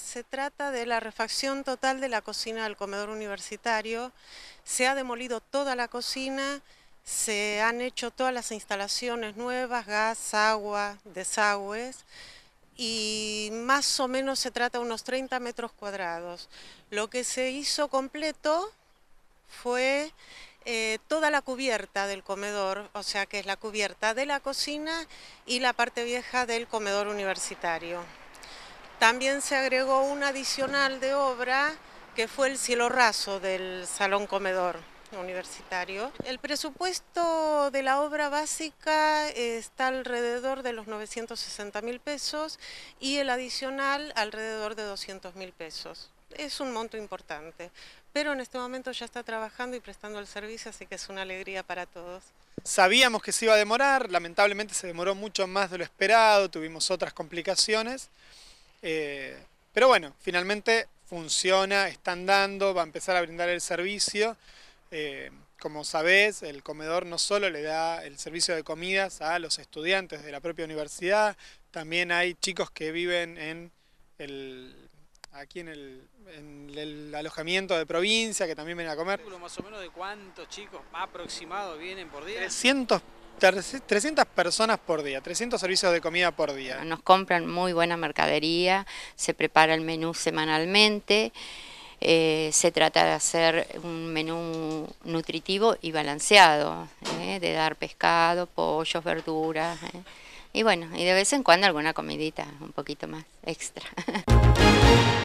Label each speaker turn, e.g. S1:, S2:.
S1: se trata de la refacción total de la cocina del comedor universitario. Se ha demolido toda la cocina, se han hecho todas las instalaciones nuevas, gas, agua, desagües y más o menos se trata de unos 30 metros cuadrados. Lo que se hizo completo fue eh, toda la cubierta del comedor, o sea que es la cubierta de la cocina y la parte vieja del comedor universitario. También se agregó un adicional de obra que fue el cielo raso del salón comedor universitario. El presupuesto de la obra básica está alrededor de los 960 mil pesos y el adicional alrededor de 200 mil pesos. Es un monto importante, pero en este momento ya está trabajando y prestando el servicio, así que es una alegría para todos.
S2: Sabíamos que se iba a demorar, lamentablemente se demoró mucho más de lo esperado, tuvimos otras complicaciones. Eh, pero bueno, finalmente funciona, están dando, va a empezar a brindar el servicio. Eh, como sabés, el comedor no solo le da el servicio de comidas a los estudiantes de la propia universidad, también hay chicos que viven en el, aquí en el, alojamiento de provincia que también vienen a comer.
S3: ¿Más o menos de cuántos chicos aproximados vienen por día? 300
S4: 300 personas por día, 300 servicios de comida por día. Nos compran muy buena mercadería, se prepara el menú semanalmente, eh, se trata de hacer un menú nutritivo y balanceado, eh, de dar pescado, pollos, verduras, eh. y bueno, y de vez en cuando alguna comidita, un poquito más extra.